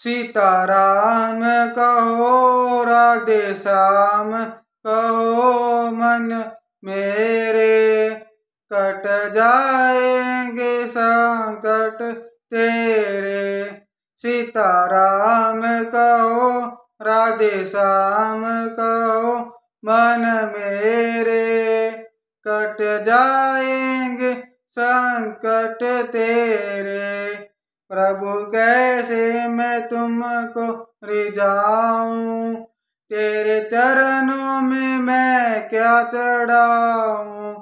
सीताराम कहो राधे श्याम कहो मन मेरे कट जाएंगे संकट तेरे सीताराम कहो राधे श्याम कहो मन मेरे कट जाएंगे संकट तेरे प्रभु कैसे मैं तुमको रिझाऊं तेरे चरणों में मैं क्या चढ़ाऊं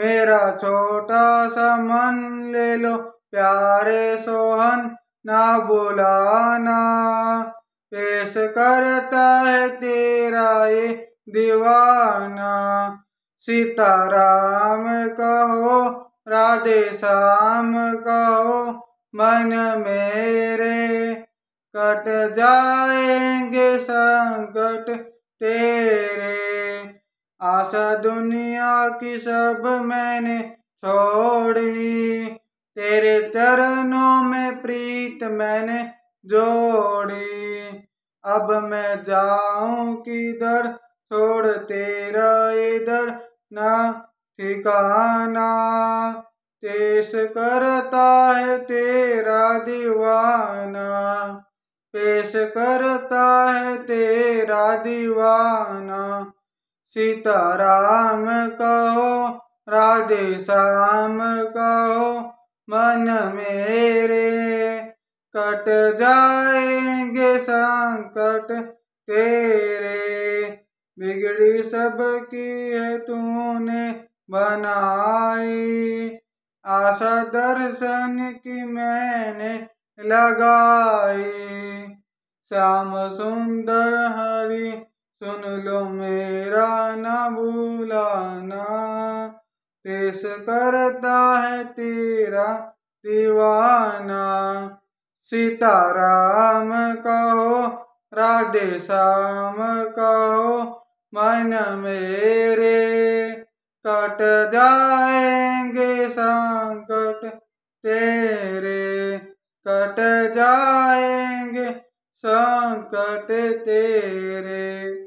मेरा छोटा सा मन ले लो प्यारे सोहन ना बुलाना पेश करता है तेरा ये दीवाना सीताराम कहो राधे श्याम कहो मन मेरे कट जाएंगे संकट तेरे आशा दुनिया की सब मैंने छोड़ी तेरे चरणों में प्रीत मैंने जोड़ी अब मैं जाऊं किधर छोड़ तेरा इधर ना ठिकाना पेश करता है तेरे दीवाना पेश करता है तेरा दीवाना सीताराम कहो राधे श्याम कहो मन मेरे कट जाएंगे संकट तेरे बिगड़ी सब की है तूने बनाई आशा दर्शन की मैंने लगाई श्याम सुंदर हरि सुन लो मेरा न भूलाना पेश करता है तेरा दीवाना सीताराम कहो राधे श्याम कहो मन मेरे कट जाएंगे सा तेरे कट जाएंगे संकट तेरे